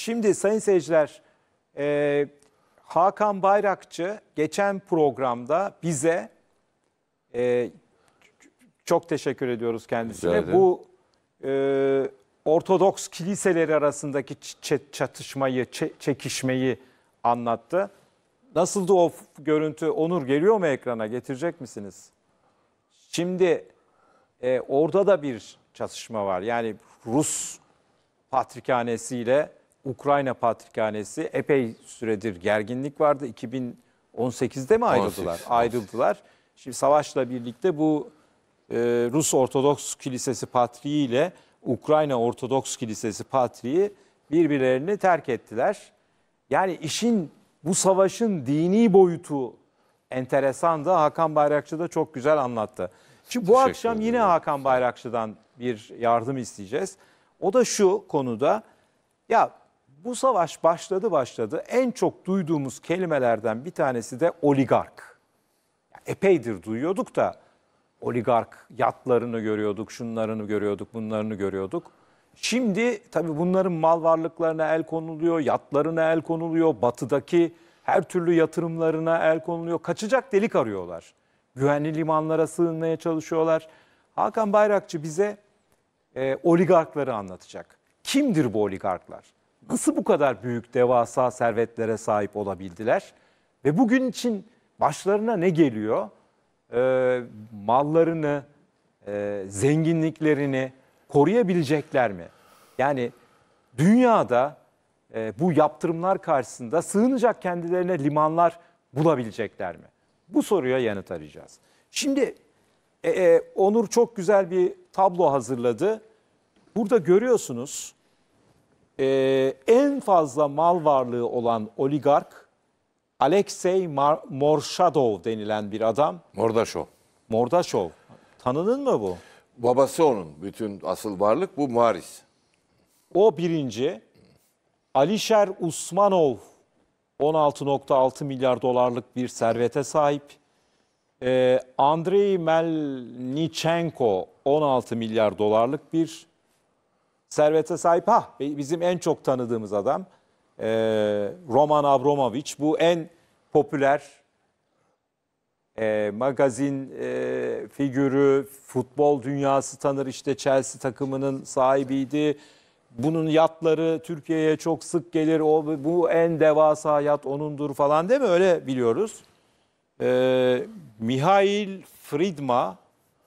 Şimdi sayın seyirciler e, Hakan Bayrakçı geçen programda bize e, çok teşekkür ediyoruz kendisine. Bu e, Ortodoks kiliseleri arasındaki çatışmayı, çekişmeyi anlattı. Nasıldı o görüntü? Onur geliyor mu ekrana? Getirecek misiniz? Şimdi e, orada da bir çatışma var. Yani Rus patrikhanesiyle Ukrayna Patrikhanesi epey süredir gerginlik vardı. 2018'de mi ayrıldılar? 18, ayrıldılar. 18. Şimdi savaşla birlikte bu e, Rus Ortodoks Kilisesi Patriği ile Ukrayna Ortodoks Kilisesi Patriği birbirlerini terk ettiler. Yani işin bu savaşın dini boyutu enteresandı. Hakan Bayrakçı da çok güzel anlattı. Şimdi bu Teşekkür akşam yine Hakan Bayrakçı'dan bir yardım isteyeceğiz. O da şu konuda ya bu savaş başladı başladı en çok duyduğumuz kelimelerden bir tanesi de oligark. Epeydir duyuyorduk da oligark yatlarını görüyorduk, şunlarını görüyorduk, bunlarını görüyorduk. Şimdi tabii bunların mal varlıklarına el konuluyor, yatlarına el konuluyor, batıdaki her türlü yatırımlarına el konuluyor. Kaçacak delik arıyorlar. Güvenli limanlara sığınmaya çalışıyorlar. Hakan Bayrakçı bize e, oligarkları anlatacak. Kimdir bu oligarklar? nasıl bu kadar büyük devasa servetlere sahip olabildiler? Ve bugün için başlarına ne geliyor? E, mallarını, e, zenginliklerini koruyabilecekler mi? Yani dünyada e, bu yaptırımlar karşısında sığınacak kendilerine limanlar bulabilecekler mi? Bu soruya yanıt arayacağız. Şimdi e, e, Onur çok güzel bir tablo hazırladı. Burada görüyorsunuz e, en fazla mal varlığı olan oligark Alexey Mar- Morshadov denilen bir adam. Mordaşov. Mordaşov. Tanınır mı bu? Babası onun. Bütün asıl varlık bu Maris. O birinci. Alişer Usmanov 16.6 milyar dolarlık bir servete sahip. E, Andrei Melnichenko 16 milyar dolarlık bir servete sahip. Ha bizim en çok tanıdığımız adam e, Roman Abramovich. Bu en popüler e, magazin e, figürü, futbol dünyası tanır işte Chelsea takımının sahibiydi. Bunun yatları Türkiye'ye çok sık gelir. O bu en devasa yat onundur falan değil mi? Öyle biliyoruz. E, Mihail Fridma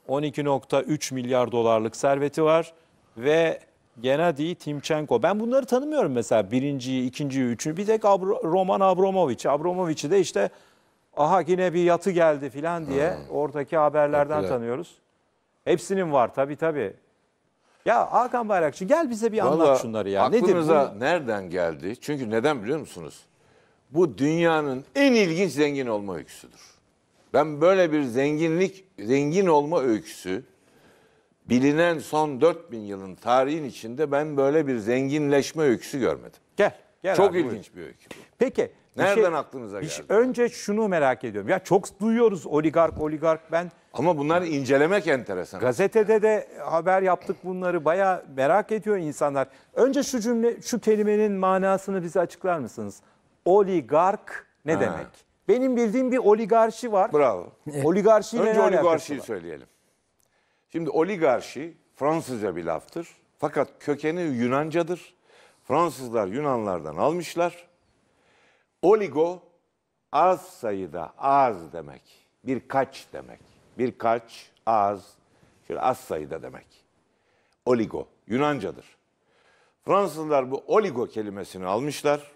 12.3 milyar dolarlık serveti var ve Gennady Timchenko. Ben bunları tanımıyorum mesela birinciyi, ikinciyi, üçüncü. Bir tek Abro, Roman Abramovich. Abramovich'i de işte aha yine bir yatı geldi filan diye ha. Hmm. oradaki haberlerden Popüler. tanıyoruz. Hepsinin var tabii tabii. Ya Hakan Bayrakçı gel bize bir Vallahi anlat şunları ya. Aklınıza Nedir bu? nereden geldi? Çünkü neden biliyor musunuz? Bu dünyanın en ilginç zengin olma öyküsüdür. Ben böyle bir zenginlik, zengin olma öyküsü bilinen son 4000 yılın tarihin içinde ben böyle bir zenginleşme öyküsü görmedim. Gel. gel Çok abi, ilginç buyur. bir öykü. Peki. Nereden şey, aklınıza şey- geldi? önce şunu merak ediyorum. Ya çok duyuyoruz oligark oligark ben. Ama bunları incelemek enteresan. Gazetede de haber yaptık bunları. Baya merak ediyor insanlar. Önce şu cümle şu kelimenin manasını bize açıklar mısınız? Oligark ne ha. demek? Benim bildiğim bir oligarşi var. Bravo. Oligarşiyle Önce oligarşiyi var? söyleyelim. Şimdi oligarşi Fransızca bir laftır. Fakat kökeni Yunancadır. Fransızlar Yunanlardan almışlar. Oligo az sayıda az demek. Birkaç demek. Birkaç az şöyle az sayıda demek. Oligo Yunancadır. Fransızlar bu oligo kelimesini almışlar.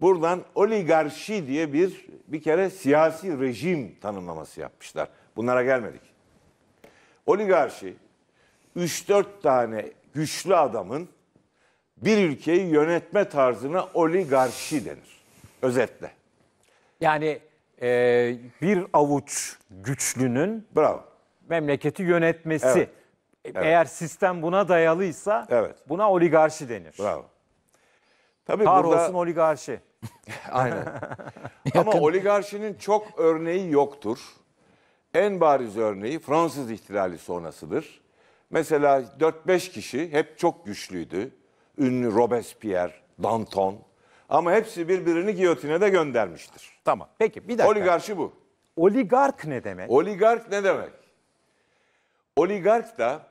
Buradan oligarşi diye bir bir kere siyasi rejim tanımlaması yapmışlar. Bunlara gelmedik. Oligarşi 3-4 tane güçlü adamın bir ülkeyi yönetme tarzına oligarşi denir. Özetle. Yani e, bir avuç güçlünün Bravo. memleketi yönetmesi. Evet. Evet. Eğer sistem buna dayalıysa evet. buna oligarşi denir. Bravo. Tabii Tar burada... olsun oligarşi. Aynen. Ama oligarşinin çok örneği yoktur. En bariz örneği Fransız ihtilali sonrasıdır. Mesela 4-5 kişi hep çok güçlüydü. Ünlü Robespierre, Danton ama hepsi birbirini giyotine de göndermiştir. Tamam. Peki bir dakika. Oligarşi bu. Oligark ne demek? Oligark ne demek? Oligark da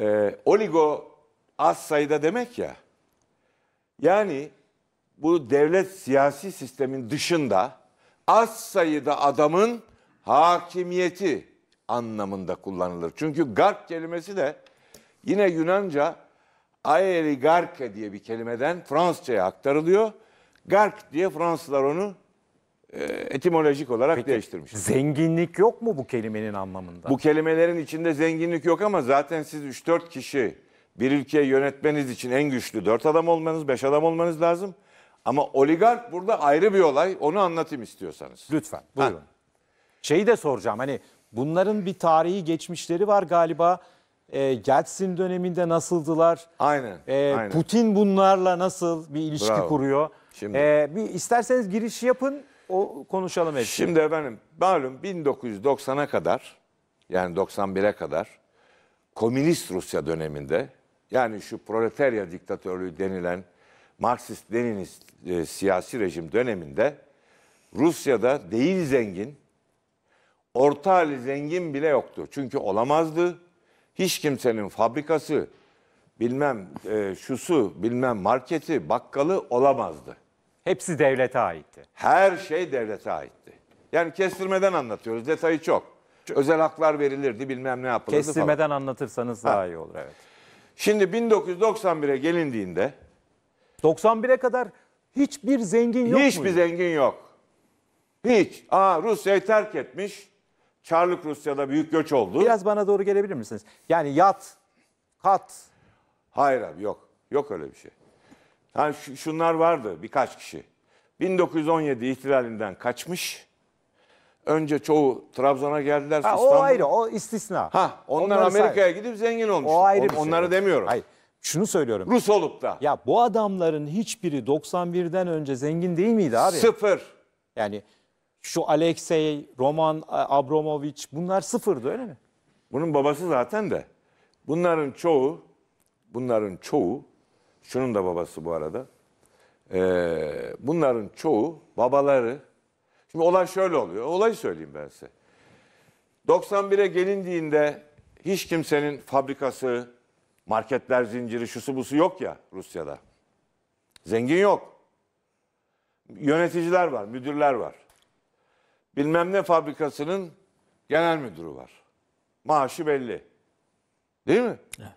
e, oligo az sayıda demek ya. Yani bu devlet siyasi sistemin dışında az sayıda adamın hakimiyeti anlamında kullanılır. Çünkü gark kelimesi de yine Yunanca aeligarke diye bir kelimeden Fransızcaya aktarılıyor. Gark diye Fransızlar onu e, etimolojik olarak Peki, değiştirmiş. Zenginlik yok mu bu kelimenin anlamında? Bu kelimelerin içinde zenginlik yok ama zaten siz 3-4 kişi bir ülkeyi yönetmeniz için en güçlü 4 adam olmanız, 5 adam olmanız lazım. Ama oligark burada ayrı bir olay. Onu anlatayım istiyorsanız. Lütfen. Buyurun. Ha. Şeyi de soracağım hani bunların bir tarihi geçmişleri var galiba. E, ee, Gelsin döneminde nasıldılar? Aynen, E, aynen. Putin bunlarla nasıl bir ilişki Bravo. kuruyor? Şimdi- E, bir isterseniz giriş yapın o konuşalım hepsini. Şimdi efendim malum 1990'a kadar yani 91'e kadar komünist Rusya döneminde yani şu proletarya diktatörlüğü denilen Marksist Leninist e, siyasi rejim döneminde Rusya'da değil zengin orta hali zengin bile yoktu. Çünkü olamazdı. Hiç kimsenin fabrikası, bilmem e, şusu, bilmem marketi, bakkalı olamazdı. Hepsi devlete aitti. Her şey devlete aitti. Yani kestirmeden anlatıyoruz. Detayı çok. Özel haklar verilirdi, bilmem ne yapılırdı Kestirmeden falan. anlatırsanız daha Ha. iyi olur evet. Şimdi 1991'e gelindiğinde 91'e kadar hiçbir zengin yok mu? Hiçbir muydu? zengin yok. Hiç. Aa Rusya'yı terk etmiş. Çarlık Rusya'da büyük göç oldu. Biraz bana doğru gelebilir misiniz? Yani yat, kat. Hayır abi yok. Yok öyle bir şey. Yani şunlar vardı birkaç kişi. 1917 ihtilalinden kaçmış. Önce çoğu Trabzon'a geldiler. Ha, o ayrı, o istisna. Ha, onlar Amerika'ya gidip zengin olmuş. O ayrı On, bir şey. Onları demiyorum. Hayır, şunu söylüyorum. Rus olup da. Ya bu adamların hiçbiri 91'den önce zengin değil miydi abi? Sıfır. Yani şu Alexey, Roman Abramovich bunlar sıfırdı öyle mi? Bunun babası zaten de. Bunların çoğu, bunların çoğu, şunun da babası bu arada. Ee, bunların çoğu babaları. Şimdi olay şöyle oluyor. Olayı söyleyeyim ben size. 91'e gelindiğinde hiç kimsenin fabrikası, marketler zinciri, şusu busu yok ya Rusya'da. Zengin yok. Yöneticiler var, müdürler var bilmem ne fabrikasının genel müdürü var. Maaşı belli. Değil mi? Evet.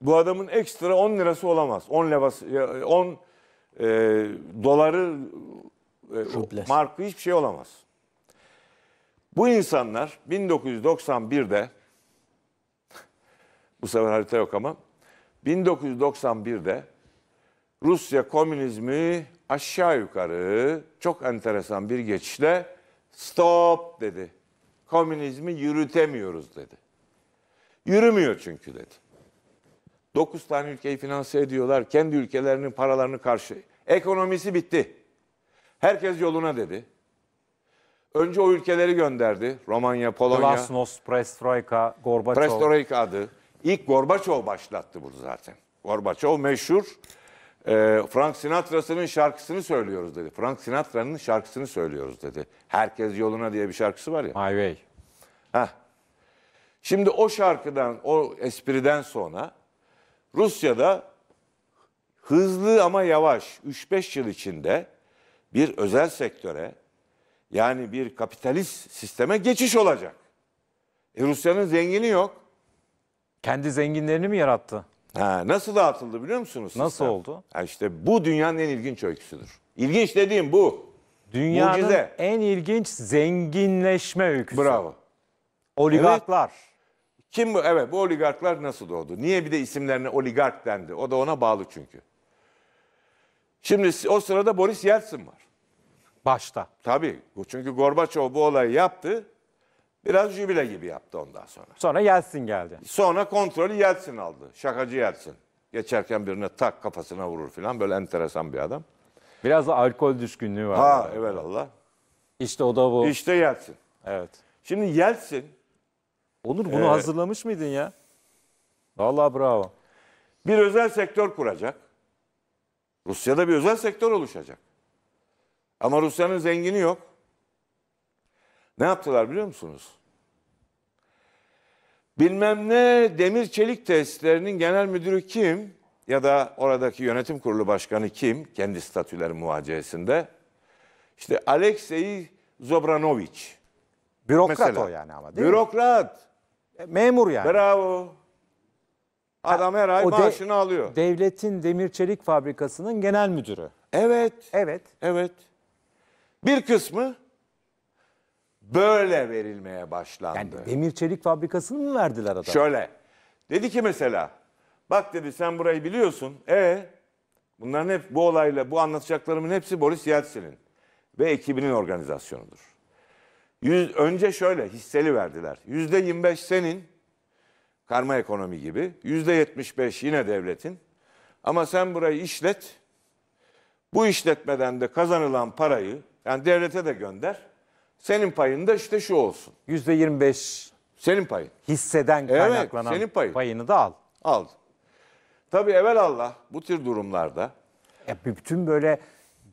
Bu adamın ekstra 10 lirası olamaz. 10 levası 10 e, doları e, markı hiçbir şey olamaz. Bu insanlar 1991'de bu sefer harita yok ama 1991'de Rusya komünizmi aşağı yukarı çok enteresan bir geçişle stop dedi. Komünizmi yürütemiyoruz dedi. Yürümüyor çünkü dedi. 9 tane ülkeyi finanse ediyorlar. Kendi ülkelerinin paralarını karşı. Ekonomisi bitti. Herkes yoluna dedi. Önce o ülkeleri gönderdi. Romanya, Polonya. Glasnost, Prestroika, Gorbaçov. Prestroika adı. İlk Gorbaçov başlattı bunu zaten. Gorbaçov meşhur ee, Frank Sinatra'sının şarkısını söylüyoruz dedi. Frank Sinatra'nın şarkısını söylüyoruz dedi. Herkes yoluna diye bir şarkısı var ya. My Way. Heh. Şimdi o şarkıdan, o espriden sonra Rusya'da hızlı ama yavaş 3-5 yıl içinde bir özel sektöre yani bir kapitalist sisteme geçiş olacak. E Rusya'nın zengini yok. Kendi zenginlerini mi yarattı? Ha, nasıl dağıtıldı biliyor musunuz? Nasıl sistem? oldu? Ha, işte bu dünyanın en ilginç öyküsüdür. İlginç dediğim bu. Dünyanın Mucize. en ilginç zenginleşme öyküsü. Bravo. Oligarklar. Evet. Kim bu? Evet bu oligarklar nasıl doğdu? Niye bir de isimlerine oligark dendi? O da ona bağlı çünkü. Şimdi o sırada Boris Yeltsin var. Başta. Tabii. Çünkü Gorbaçov bu olayı yaptı. Biraz jübile gibi yaptı ondan sonra. Sonra Yeltsin geldi. Sonra kontrolü Yeltsin aldı. Şakacı Yeltsin. Geçerken birine tak kafasına vurur falan. Böyle enteresan bir adam. Biraz da alkol düşkünlüğü var. Ha yani. Allah. İşte o da bu. İşte Yeltsin. Evet. Şimdi Yeltsin. Onur bunu ee, hazırlamış mıydın ya? Vallahi bravo. Bir özel sektör kuracak. Rusya'da bir özel sektör oluşacak. Ama Rusya'nın zengini yok. Ne yaptılar biliyor musunuz? Bilmem ne demir çelik tesislerinin genel müdürü kim? Ya da oradaki yönetim kurulu başkanı kim? Kendi statüleri muvaciyesinde. İşte Alexey Zobranovic. Bürokrat Mesela. o yani ama değil Bürokrat. Mi? E, memur yani. Bravo. Adam her ay o maaşını de, alıyor. Devletin demir çelik fabrikasının genel müdürü. Evet. Evet. Evet. Bir kısmı böyle verilmeye başlandı. Yani demir çelik fabrikasını mı verdiler adama? Şöyle. Dedi ki mesela bak dedi sen burayı biliyorsun. E bunların hep bu olayla bu anlatacaklarımın hepsi Boris Yeltsin'in ve ekibinin organizasyonudur. Yüz, önce şöyle hisseli verdiler. Yüzde 25 senin karma ekonomi gibi. Yüzde 75 yine devletin. Ama sen burayı işlet. Bu işletmeden de kazanılan parayı yani devlete de gönder. Senin payın da işte şu olsun. yüzde %25 Senin payın. hisseden Evet, kaynaklanan senin payın. payını da al. Aldın. Tabii Allah bu tür durumlarda E, bütün böyle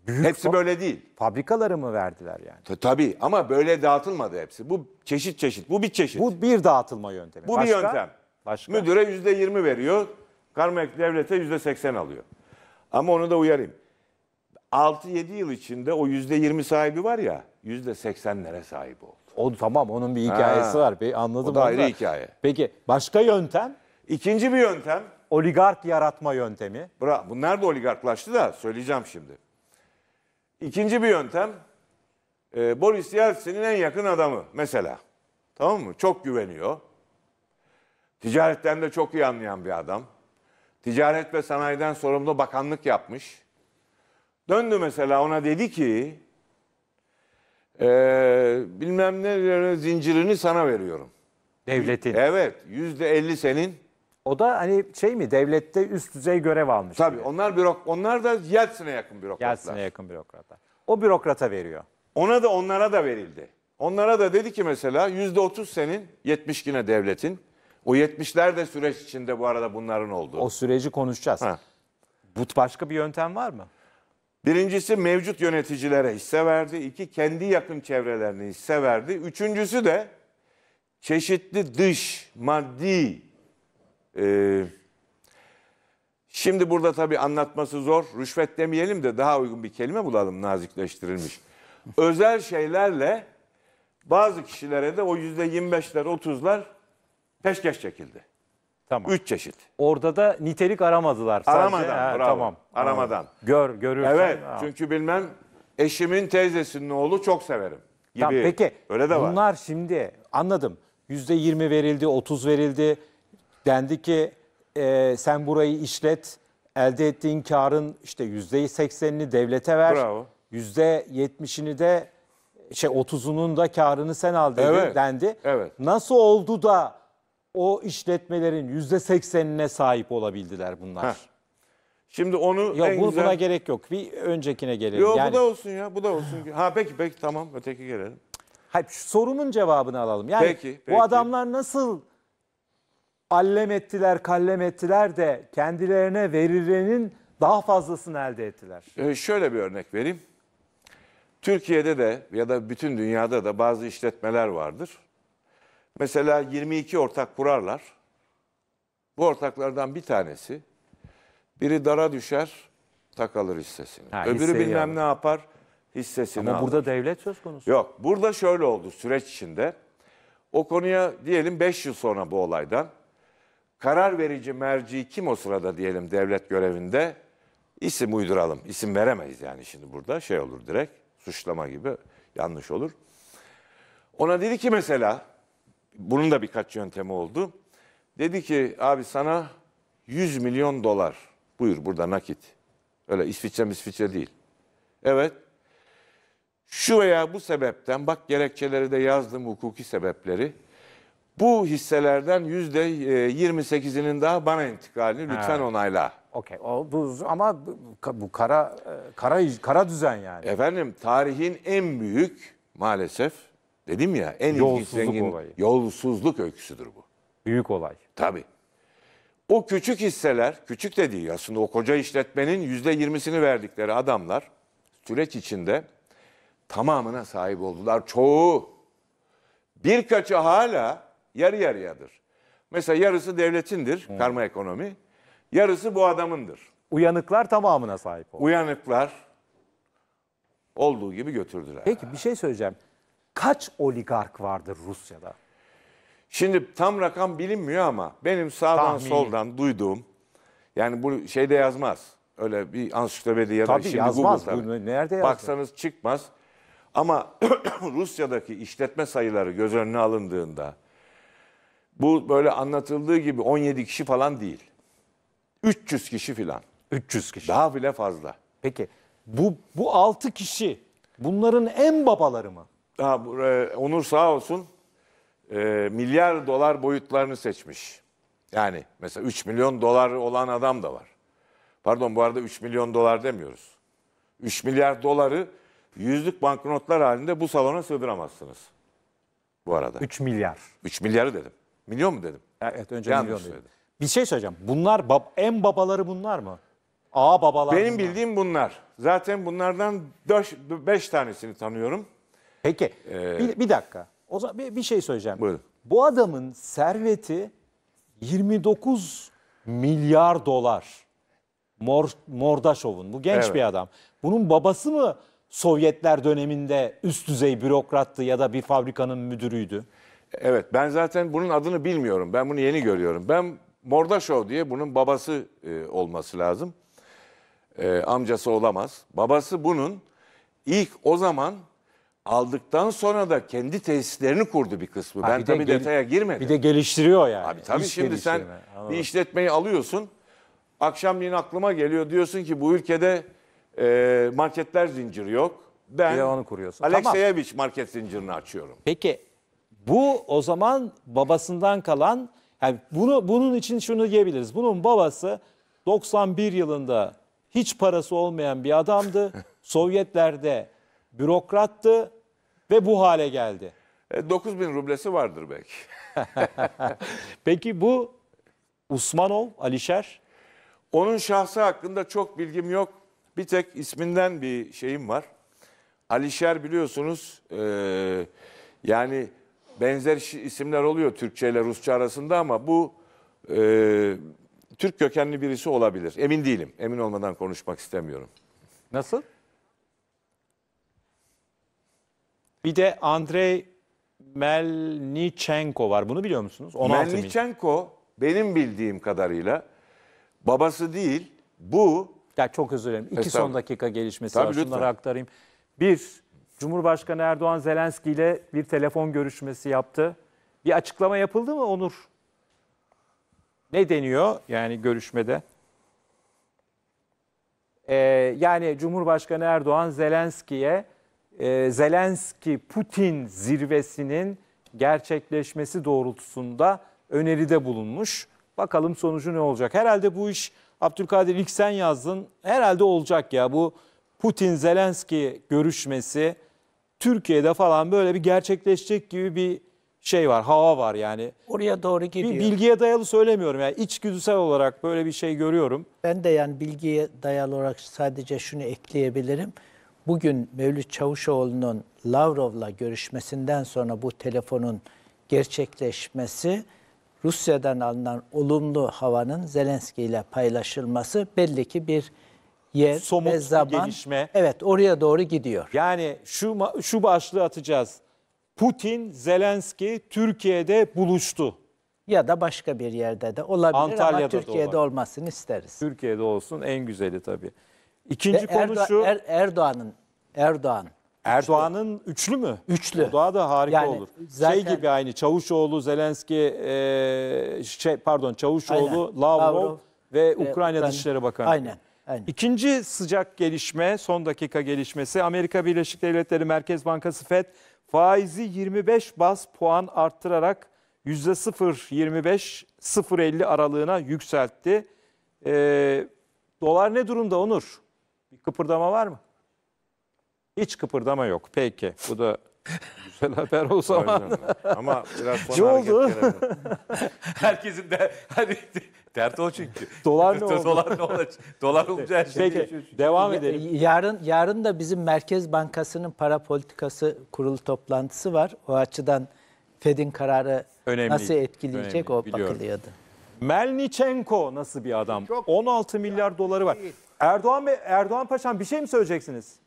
büyük hepsi böyle değil. fabrikaları mı verdiler yani? Ta- tabii ama böyle dağıtılmadı hepsi. Bu çeşit çeşit. Bu bir çeşit. Bu bir dağıtılma yöntemi. Bu bir yöntem. Başka? Müdüre yüzde yirmi veriyor. Karmak devlete yüzde seksen alıyor. Ama onu da uyarayım. 6-7 yıl içinde o yüzde yirmi sahibi var ya %80'lere sahip oldu. O tamam onun bir hikayesi Ha. var. Bir anladım. O da onu ayrı hikaye. Peki başka yöntem? İkinci bir yöntem, Oligark yaratma yöntemi. bra bunlar da oligarklaştı da söyleyeceğim şimdi. İkinci bir yöntem, e, Boris Yeltsin'in en yakın adamı mesela. Tamam mı? Çok güveniyor. Ticaretten de çok iyi anlayan bir adam. Ticaret ve sanayiden sorumlu bakanlık yapmış. Döndü mesela ona dedi ki, ee, bilmem ne zincirini sana veriyorum. Devletin. Evet. Yüzde elli senin. O da hani şey mi devlette üst düzey görev almış. Tabii gibi. onlar bürok onlar da Yeltsin'e yakın bürokratlar. Yeltsin'e yakın bürokratlar. O bürokrata veriyor. Ona da onlara da verildi. Onlara da dedi ki mesela yüzde otuz senin, yetmiş yine devletin. O yetmişler de süreç içinde bu arada bunların oldu. O süreci konuşacağız. Ha. Bu başka bir yöntem var mı? Birincisi mevcut yöneticilere hisse verdi. İki kendi yakın çevrelerine hisse verdi. Üçüncüsü de çeşitli dış maddi e, şimdi burada tabii anlatması zor. Rüşvet demeyelim de daha uygun bir kelime bulalım nazikleştirilmiş. Özel şeylerle bazı kişilere de o yüzde 25'ler 30'lar peşkeş çekildi. Tamam. Üç çeşit. Orada da nitelik aramadılar. Aramadan. ha, bravo. Tamam. Aramadan. Gör, görürsen. Evet. Ha. Çünkü bilmem eşimin teyzesinin oğlu çok severim. Gibi. Tamam, peki. Öyle de var. Bunlar şimdi anladım. Yüzde yirmi verildi, otuz verildi. Dendi ki e, sen burayı işlet. Elde ettiğin karın işte yüzde seksenini devlete ver. Bravo. Yüzde yetmişini de şey otuzunun da karını sen al dedi, evet. dendi. Evet. Nasıl oldu da o işletmelerin yüzde seksenine sahip olabildiler bunlar. Heh. Şimdi onu Yok en bu, güzel... buna gerek yok. Bir öncekine gelelim. Yok yani... bu da olsun ya bu da olsun. Ha peki peki tamam öteki gelelim. Hayır şu sorumun cevabını alalım. Yani peki, peki. bu adamlar nasıl allem ettiler, kallem ettiler de kendilerine verilenin daha fazlasını elde ettiler. Ee, şöyle bir örnek vereyim. Türkiye'de de ya da bütün dünyada da bazı işletmeler vardır. Mesela 22 ortak kurarlar. Bu ortaklardan bir tanesi biri dara düşer takalır hissesini. Ha, Öbürü hisseyi bilmem alır. ne yapar hissesini Ama alır. burada devlet söz konusu. Yok burada şöyle oldu süreç içinde. O konuya diyelim 5 yıl sonra bu olaydan karar verici merci kim o sırada diyelim devlet görevinde isim uyduralım. İsim veremeyiz yani şimdi burada şey olur direkt suçlama gibi yanlış olur. Ona dedi ki mesela bunun da birkaç yöntemi oldu. Dedi ki abi sana 100 milyon dolar. Buyur burada nakit. Öyle İsviçre misviçre değil. Evet. Şu veya bu sebepten bak gerekçeleri de yazdım hukuki sebepleri. Bu hisselerden yüzde 28'inin e, daha bana intikalini lütfen onayla. Okey. O bu ama bu kara e, kara kara düzen yani. Efendim tarihin en büyük maalesef Dedim ya en ilginç Yolsuzluk zengin olayı. yolsuzluk öyküsüdür bu. Büyük olay. Tabii. O küçük hisseler, küçük de değil aslında o koca işletmenin yüzde yirmisini verdikleri adamlar süreç içinde tamamına sahip oldular. Çoğu birkaçı hala yarı yarıyadır. Mesela yarısı devletindir, karma ekonomi. Yarısı bu adamındır. Uyanıklar tamamına sahip oldu. Uyanıklar olduğu gibi götürdüler. Peki bir şey söyleyeceğim kaç oligark vardır Rusya'da? Şimdi tam rakam bilinmiyor ama benim sağdan Tahmini. soldan duyduğum yani bu şeyde yazmaz. Öyle bir ansiklopedi ya da tabii şimdi yazmaz. Google tabii. Nerede yazmaz? Baksanız çıkmaz. Ama Rusya'daki işletme sayıları göz önüne alındığında bu böyle anlatıldığı gibi 17 kişi falan değil. 300 kişi filan. 300 kişi. Daha bile fazla. Peki bu bu 6 kişi bunların en babaları mı? Ha, e, Onur sağ olsun e, milyar dolar boyutlarını seçmiş. Yani mesela 3 milyon dolar olan adam da var. Pardon bu arada 3 milyon dolar demiyoruz. 3 milyar doları yüzlük banknotlar halinde bu salona sığdıramazsınız. Bu arada. 3 milyar. 3 milyarı dedim. Milyon mu dedim? Evet önce Yanlış milyon söyledim. Dedi. Bir şey söyleyeceğim. Bunlar bab en babaları bunlar mı? A babalar Benim bunlar. bildiğim bunlar. Zaten bunlardan 5 tanesini tanıyorum. Peki ee, bir, bir dakika. O zaman bir, bir şey söyleyeceğim. Buyurun. Bu adamın serveti 29 milyar dolar. Mor, Mordaşov'un bu genç evet. bir adam. Bunun babası mı Sovyetler döneminde üst düzey bürokrattı ya da bir fabrikanın müdürüydü? Evet ben zaten bunun adını bilmiyorum. Ben bunu yeni görüyorum. Ben Mordaşov diye bunun babası e, olması lazım. E, amcası olamaz. Babası bunun ilk o zaman aldıktan sonra da kendi tesislerini kurdu bir kısmı. Ha, ben bir tabii gel- detaya girmedim. Bir de geliştiriyor yani. Abi tabii İş şimdi sen Anladım. bir işletmeyi alıyorsun. akşam yine aklıma geliyor diyorsun ki bu ülkede e, marketler zinciri yok. Ben Bir onu kuruyorsun. Alexeyevich market zincirini açıyorum. Peki bu o zaman babasından kalan yani bunu bunun için şunu diyebiliriz. Bunun babası 91 yılında hiç parası olmayan bir adamdı. Sovyetler'de bürokrattı ve bu hale geldi. E, 9 bin rublesi vardır belki. Peki bu Usmanov, Alişer? Onun şahsı hakkında çok bilgim yok. Bir tek isminden bir şeyim var. Alişer biliyorsunuz e, yani benzer isimler oluyor Türkçe ile Rusça arasında ama bu e, Türk kökenli birisi olabilir. Emin değilim. Emin olmadan konuşmak istemiyorum. Nasıl? Bir de Andrei Melnichenko var. Bunu biliyor musunuz? 16 milyon. Melnichenko benim bildiğim kadarıyla babası değil bu Ya çok özür dilerim. İki Estağfurullah. son dakika gelişmesi Tabii, var. lütfen. Şunları aktarayım. Bir, Cumhurbaşkanı Erdoğan Zelenski ile bir telefon görüşmesi yaptı. Bir açıklama yapıldı mı Onur? Ne deniyor yani görüşmede? Ee, yani Cumhurbaşkanı Erdoğan Zelenski'ye ee, Zelenski-Putin zirvesinin gerçekleşmesi doğrultusunda öneride bulunmuş. Bakalım sonucu ne olacak? Herhalde bu iş Abdülkadir ilk sen yazdın. Herhalde olacak ya bu Putin-Zelenski görüşmesi Türkiye'de falan böyle bir gerçekleşecek gibi bir şey var, hava var yani. Oraya doğru gidiyor. Bir bilgiye dayalı söylemiyorum yani içgüdüsel olarak böyle bir şey görüyorum. Ben de yani bilgiye dayalı olarak sadece şunu ekleyebilirim bugün Mevlüt Çavuşoğlu'nun Lavrov'la görüşmesinden sonra bu telefonun gerçekleşmesi Rusya'dan alınan olumlu havanın Zelenski ile paylaşılması belli ki bir yer Somut ve zaman. Bir gelişme. Evet oraya doğru gidiyor. Yani şu şu başlığı atacağız. Putin, Zelenski Türkiye'de buluştu. Ya da başka bir yerde de olabilir Antalya'da ama Türkiye'de olabilir. olmasını isteriz. Türkiye'de olsun en güzeli tabii. İkinci Ve konu Erdoğan, şu. Er, Erdoğan'ın Erdoğan. Erdoğan'ın üçlü. mü? Üçlü. O daha da harika yani, olur. Şey zaten... Şey gibi aynı Çavuşoğlu, Zelenski, e, şey pardon Çavuşoğlu, Lavrov, Lavrov ve Ukrayna, Ukrayna Dışişleri Bakanı. Aynen. Aynen. İkinci sıcak gelişme, son dakika gelişmesi Amerika Birleşik Devletleri Merkez Bankası FED faizi 25 bas puan arttırarak %0.25-0.50 aralığına yükseltti. E, dolar ne durumda Onur? Bir kıpırdama var mı? Hiç kıpırdama yok. Peki. Bu da güzel haber o zaman. Ama biraz Ne oldu? Herkesin de hani dert o çünkü. Dolar ne oldu? Dolar ne olacak? Dolar olunca her şey devam Ya- edelim. Yarın yarın da bizim Merkez Bankası'nın para politikası kurulu toplantısı var. O açıdan Fed'in kararı Önemli. nasıl etkileyecek Önemli, o biliyorum. bakılıyordu. Melnichenko nasıl bir adam? 16 milyar doları var. Erdoğan Bey, Erdoğan Paşam bir şey mi söyleyeceksiniz?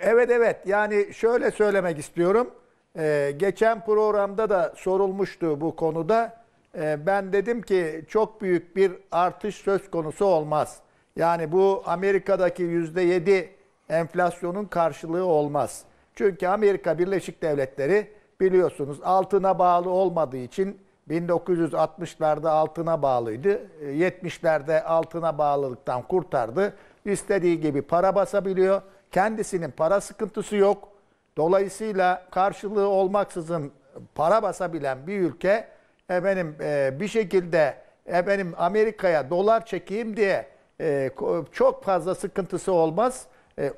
Evet evet yani şöyle söylemek istiyorum. Ee, geçen programda da sorulmuştu bu konuda. Ee, ben dedim ki çok büyük bir artış söz konusu olmaz. Yani bu Amerika'daki yüzde yedi enflasyonun karşılığı olmaz. Çünkü Amerika Birleşik Devletleri biliyorsunuz altına bağlı olmadığı için 1960'larda altına bağlıydı. 70'lerde e, altına bağlılıktan kurtardı. İstediği gibi para basabiliyor. Kendisinin para sıkıntısı yok. Dolayısıyla karşılığı olmaksızın para basabilen bir ülke efendim e, bir şekilde efendim Amerika'ya dolar çekeyim diye e, çok fazla sıkıntısı olmaz.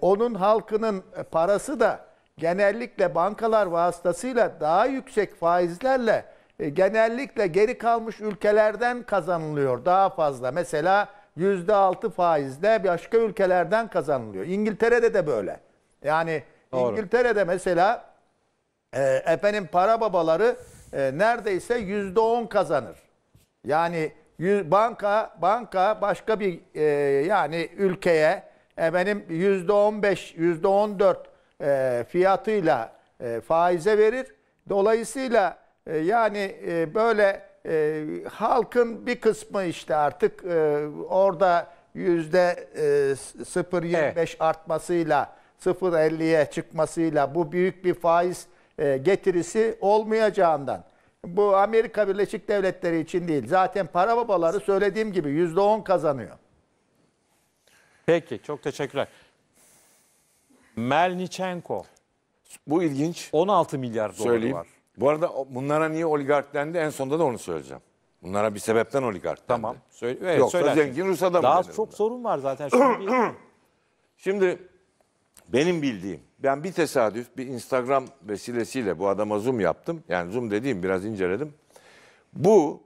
Onun halkının parası da genellikle bankalar vasıtasıyla daha yüksek faizlerle e, genellikle geri kalmış ülkelerden kazanılıyor daha fazla. Mesela %6 faizle başka ülkelerden kazanılıyor. İngiltere'de de böyle. Yani Doğru. İngiltere'de mesela e, efendim para babaları e, neredeyse %10 kazanır. Yani yüz, banka banka başka bir e, yani ülkeye efendim %15 %14 e, fiyatıyla e, faize verir. Dolayısıyla e, yani e, böyle e, halkın bir kısmı işte artık orada yüzde e, 0.25 evet. artmasıyla 0.50'ye çıkmasıyla bu büyük bir faiz getirisi olmayacağından bu Amerika Birleşik Devletleri için değil. Zaten para babaları söylediğim gibi %10 kazanıyor. Peki çok teşekkürler. Melnichenko. Bu ilginç. 16 milyar dolar. var. Bu arada bunlara niye oligark dendi en sonunda da onu söyleyeceğim. Bunlara bir sebepten oligark dendi. Tamam. Söyle, evet, Yoksa söylersin. zengin Rus adamı. Daha çok bunda. sorun var zaten. Şimdi, Şimdi benim bildiğim, ben bir tesadüf bir Instagram vesilesiyle bu adama zoom yaptım. Yani zoom dediğim biraz inceledim. Bu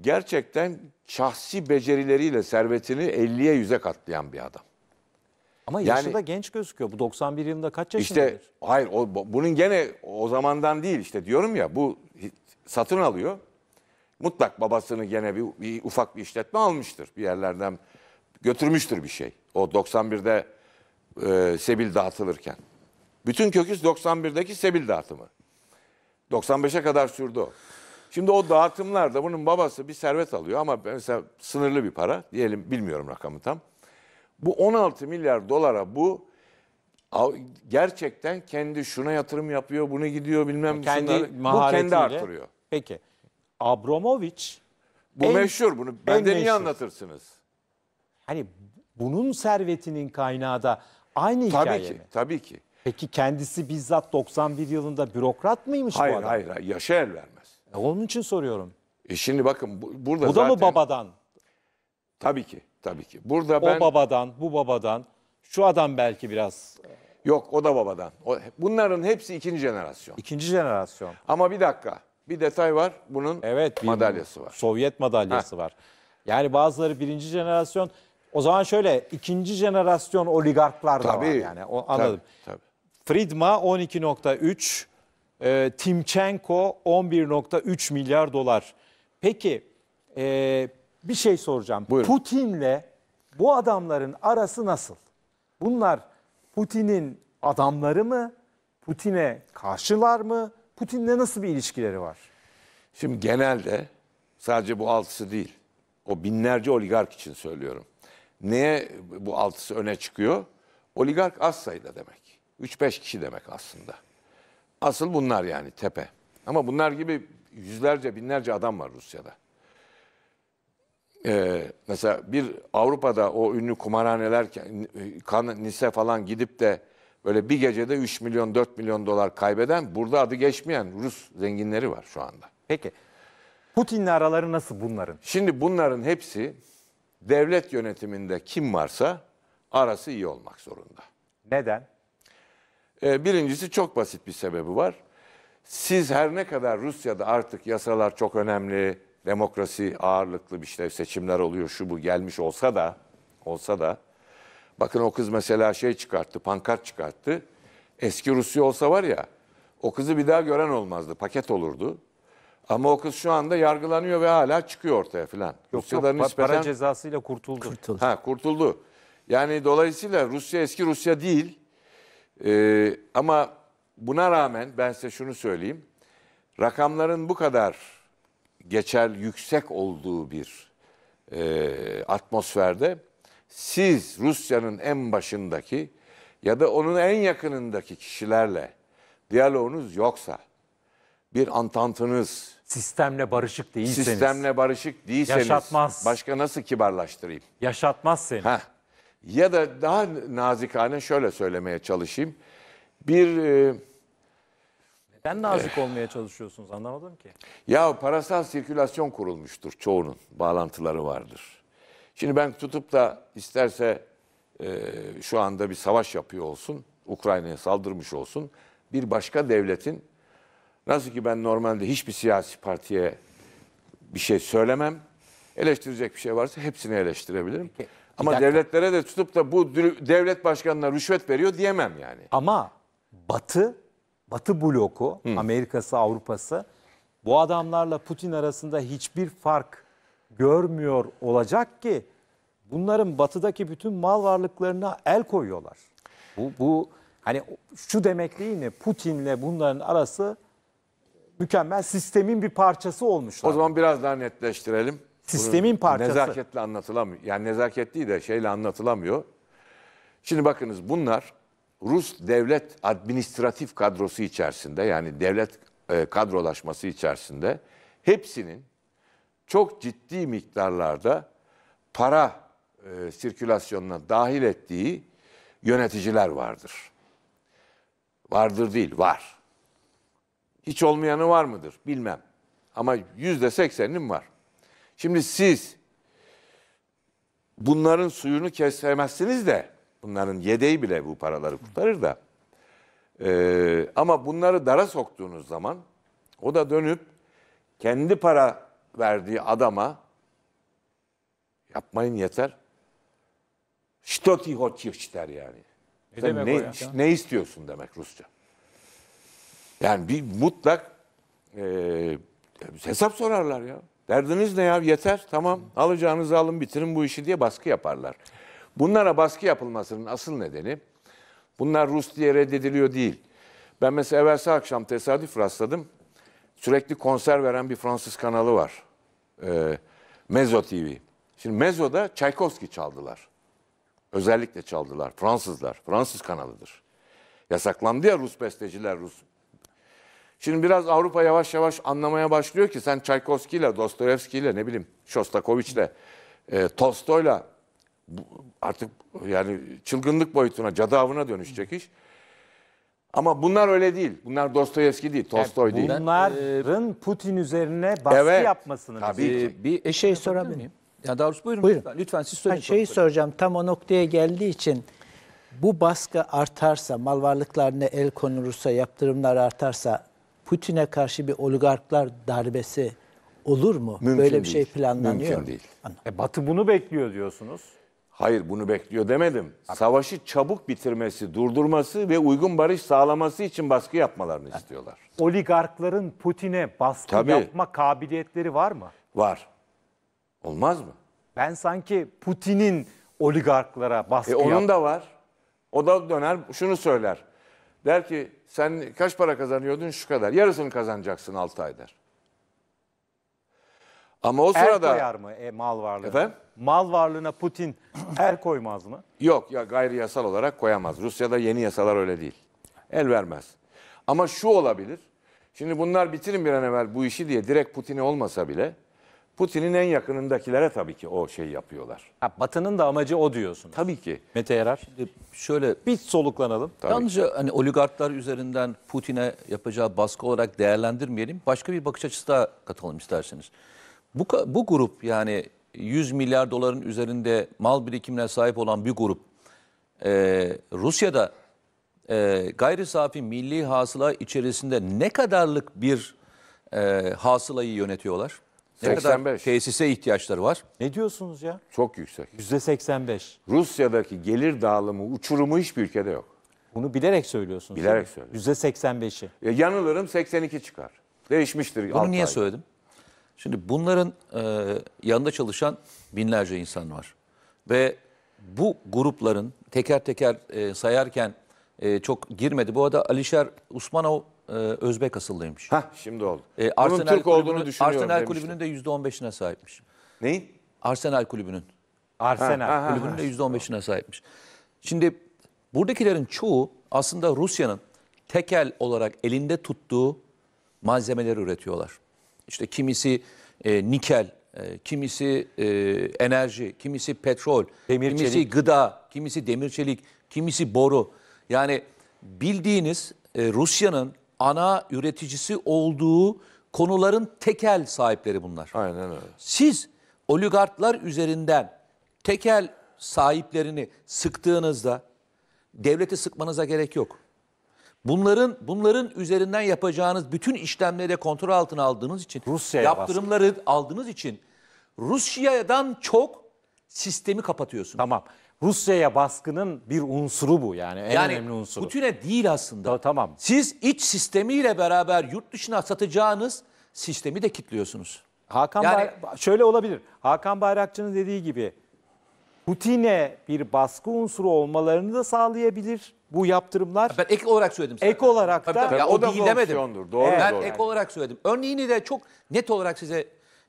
gerçekten şahsi becerileriyle servetini 50'ye 100'e katlayan bir adam. Ama yaşı yani, da genç gözüküyor. Bu 91 yılında kaç yaşındadır? İşte hayır o, bunun gene o zamandan değil işte diyorum ya bu satın alıyor. Mutlak babasını gene bir, bir ufak bir işletme almıştır. Bir yerlerden götürmüştür bir şey. O 91'de e, Sebil dağıtılırken. Bütün köküs 91'deki Sebil dağıtımı. 95'e kadar sürdü o. Şimdi o dağıtımlarda bunun babası bir servet alıyor ama mesela sınırlı bir para diyelim bilmiyorum rakamı tam. Bu 16 milyar dolara bu gerçekten kendi şuna yatırım yapıyor, bunu gidiyor bilmem kendi şunları, bu kendi artırıyor. Peki. Abramovich bu en, meşhur bunu benden iyi anlatırsınız. Hani bunun servetinin kaynağı da aynı tabii hikaye ki, mi? Tabii ki. Peki kendisi bizzat 91 yılında bürokrat mıymış hayır, bu adam? Hayır hayır yaşa el vermez. E onun için soruyorum. E şimdi bakın bu, burada Bu da mı babadan? Tabii ki. Tabii ki. Burada ben O babadan, bu babadan, şu adam belki biraz e, yok o da babadan. bunların hepsi ikinci jenerasyon. İkinci jenerasyon. Ama bir dakika. Bir detay var. Bunun Evet. bir madalyası var. Sovyet madalyası var. Yani bazıları birinci jenerasyon. O zaman şöyle ikinci jenerasyon oligarklar da var Tabii. yani. O, anladım. Tabii, tabii. Fridma 12.3, e, Timchenko 11.3 milyar dolar. Peki e, bir şey soracağım. Buyurun. Putin'le bu adamların arası nasıl? Bunlar Putin'in adamları mı? Putin'e karşılar mı? Putin'le nasıl bir ilişkileri var? Şimdi genelde sadece bu altısı değil. O binlerce oligark için söylüyorum. Neye bu altısı öne çıkıyor? Oligark az sayıda demek. 3-5 kişi demek aslında. Asıl bunlar yani tepe. Ama bunlar gibi yüzlerce binlerce adam var Rusya'da. Ee, mesela bir Avrupa'da o ünlü kumarhaneler kan nise falan gidip de böyle bir gecede 3 milyon 4 milyon dolar kaybeden burada adı geçmeyen Rus zenginleri var şu anda. Peki Putin'le araları nasıl bunların? Şimdi bunların hepsi devlet yönetiminde kim varsa arası iyi olmak zorunda. Neden? Ee, birincisi çok basit bir sebebi var. Siz her ne kadar Rusya'da artık yasalar çok önemli, demokrasi ağırlıklı bir işte seçimler oluyor şu bu gelmiş olsa da olsa da bakın o kız mesela şey çıkarttı pankart çıkarttı. Eski Rusya olsa var ya o kızı bir daha gören olmazdı paket olurdu. Ama o kız şu anda yargılanıyor ve hala çıkıyor ortaya filan. Yok yok para nispeten... cezasıyla kurtuldu. kurtuldu. Ha kurtuldu. Yani dolayısıyla Rusya eski Rusya değil. Ee, ama buna rağmen ben size şunu söyleyeyim. Rakamların bu kadar geçer yüksek olduğu bir e, atmosferde siz Rusya'nın en başındaki ya da onun en yakınındaki kişilerle diyaloğunuz yoksa bir antantınız sistemle barışık değilseniz sistemle barışık değilseniz yaşatmaz. başka nasıl kibarlaştırayım? Yaşatmaz seni. Heh. Ya da daha nazikane şöyle söylemeye çalışayım. Bir e, neden nazik olmaya çalışıyorsunuz anlamadım ki. Ya parasal sirkülasyon kurulmuştur çoğunun. Bağlantıları vardır. Şimdi ben tutup da isterse e, şu anda bir savaş yapıyor olsun, Ukrayna'ya saldırmış olsun, bir başka devletin nasıl ki ben normalde hiçbir siyasi partiye bir şey söylemem, eleştirecek bir şey varsa hepsini eleştirebilirim. Peki, Ama devletlere de tutup da bu devlet başkanına rüşvet veriyor diyemem yani. Ama Batı Batı bloku, Hı. Amerika'sı, Avrupa'sı bu adamlarla Putin arasında hiçbir fark görmüyor olacak ki bunların batıdaki bütün mal varlıklarına el koyuyorlar. Bu, bu hani şu demek değil mi? Putin'le bunların arası mükemmel sistemin bir parçası olmuşlar. O zaman biraz daha netleştirelim. Sistemin Bunun parçası. Nezaketle anlatılamıyor. Yani nezaketli de şeyle anlatılamıyor. Şimdi bakınız bunlar Rus devlet administratif kadrosu içerisinde yani devlet e, kadrolaşması içerisinde hepsinin çok ciddi miktarlarda para e, sirkülasyonuna dahil ettiği yöneticiler vardır. Vardır değil, var. Hiç olmayanı var mıdır bilmem. Ama yüzde seksenin var. Şimdi siz bunların suyunu kesemezsiniz de Bunların yedeği bile bu paraları kurtarır da. Ee, ama bunları dara soktuğunuz zaman o da dönüp kendi para verdiği adama yapmayın yeter. Ştoti hoçiş der yani. Ne, Sen ne, ne istiyorsun demek Rusça. Yani bir mutlak e, hesap sorarlar ya. Derdiniz ne ya yeter tamam alacağınızı alın bitirin bu işi diye baskı yaparlar. Bunlara baskı yapılmasının asıl nedeni bunlar Rus diye reddediliyor değil. Ben mesela evvelsi akşam tesadüf rastladım. Sürekli konser veren bir Fransız kanalı var. Ee, Mezo TV. Şimdi Mezo'da Çaykovski çaldılar. Özellikle çaldılar. Fransızlar. Fransız kanalıdır. Yasaklandı ya Rus besteciler, Rus. Şimdi biraz Avrupa yavaş yavaş anlamaya başlıyor ki sen Çaykovski ile, Dostoyevski ile, ne bileyim Shostakovich ile, e, Tolstoy ile artık yani çılgınlık boyutuna, cadavına dönüşecek iş. Ama bunlar öyle değil. Bunlar Dostoyevski değil, Tolstoy yani değil. Bunların ee, Putin üzerine baskı evet, yapmasını tabii ki. bir şey sorabilir miyim? Ya daha doğrusu buyurun, buyurun. Lütfen, lütfen siz söyleyin. Hani şeyi soracağım tam o noktaya geldiği için bu baskı artarsa, mal varlıklarına el konulursa, yaptırımlar artarsa Putin'e karşı bir oligarklar darbesi olur mu? Mümkün Böyle bir şey değil. şey planlanıyor. Mümkün değil. E, Batı bunu bekliyor diyorsunuz. Hayır bunu bekliyor demedim. Savaşı çabuk bitirmesi, durdurması ve uygun barış sağlaması için baskı yapmalarını istiyorlar. Oligarkların Putin'e baskı Tabii. yapma kabiliyetleri var mı? Var. Olmaz mı? Ben sanki Putin'in oligarklara baskı E onun yap- da var. O da döner şunu söyler. Der ki sen kaç para kazanıyordun şu kadar. Yarısını kazanacaksın 6 ay der. Ama o el sırada... koyar mı e, mal varlığına? Efendim? Mal varlığına Putin el koymaz mı? Yok ya gayri yasal olarak koyamaz. Rusya'da yeni yasalar öyle değil. El vermez. Ama şu olabilir. Şimdi bunlar bitirin bir an evvel bu işi diye direkt Putin'e olmasa bile Putin'in en yakınındakilere tabii ki o şey yapıyorlar. Ha, Batı'nın da amacı o diyorsun. Tabii ki. Mete Yarar. Şimdi şöyle bir soluklanalım. Tabii Yalnızca ki. hani oligarklar üzerinden Putin'e yapacağı baskı olarak değerlendirmeyelim. Başka bir bakış açısı da katalım isterseniz. Bu, bu grup yani 100 milyar doların üzerinde mal birikimine sahip olan bir grup e, Rusya'da e, gayri safi milli hasıla içerisinde ne kadarlık bir e, hasılayı yönetiyorlar? Ne 85. kadar tesise ihtiyaçları var? Ne diyorsunuz ya? Çok yüksek. %85. Rusya'daki gelir dağılımı, uçurumu hiçbir ülkede yok. Bunu bilerek söylüyorsunuz. Bilerek söylüyorum. %85'i. E, yanılırım 82 çıkar. Değişmiştir. Bunu niye ay. söyledim? Şimdi bunların e, yanında çalışan binlerce insan var. Ve bu grupların teker teker e, sayarken e, çok girmedi. Bu arada Alişer Usmanov e, Özbek asıllıymış. Hah şimdi oldu. E, Arsenal Onun Türk olduğunu düşünüyorum Arsenal demiştim. kulübünün de %15'ine sahipmiş. Neyin? Arsenal kulübünün. Arsenal Ha, ha, ha, kulübünün de %15'ine sahipmiş. Şimdi buradakilerin çoğu aslında Rusya'nın tekel olarak elinde tuttuğu malzemeleri üretiyorlar. İşte kimisi e, nikel, e, kimisi e, enerji, kimisi petrol, demir kimisi çelik. gıda, kimisi demir çelik, kimisi boru. Yani bildiğiniz e, Rusya'nın ana üreticisi olduğu konuların tekel sahipleri bunlar. Aynen öyle. Siz oligartlar üzerinden tekel sahiplerini sıktığınızda devleti sıkmanıza gerek yok. Bunların bunların üzerinden yapacağınız bütün işlemleri kontrol altına aldığınız için, Rusya'ya yaptırımları aldığınız için Rusya'dan çok sistemi kapatıyorsunuz. Tamam. Rusya'ya baskının bir unsuru bu yani en yani, önemli unsuru. Putin'e değil aslında. Ta tamam. Siz iç sistemiyle beraber yurt dışına satacağınız sistemi de kitliyorsunuz. Hakan yani, Bayrak, şöyle olabilir. Hakan Bayrakçı'nın dediği gibi Putin'e bir baskı unsuru olmalarını da sağlayabilir bu yaptırımlar. Ben ek olarak söyledim. Sana. Ek olarak da. Tabii, tabii. Ya, o, da değil demedim. Doğru, evet. Ben ek olarak söyledim. Örneğini de çok net olarak size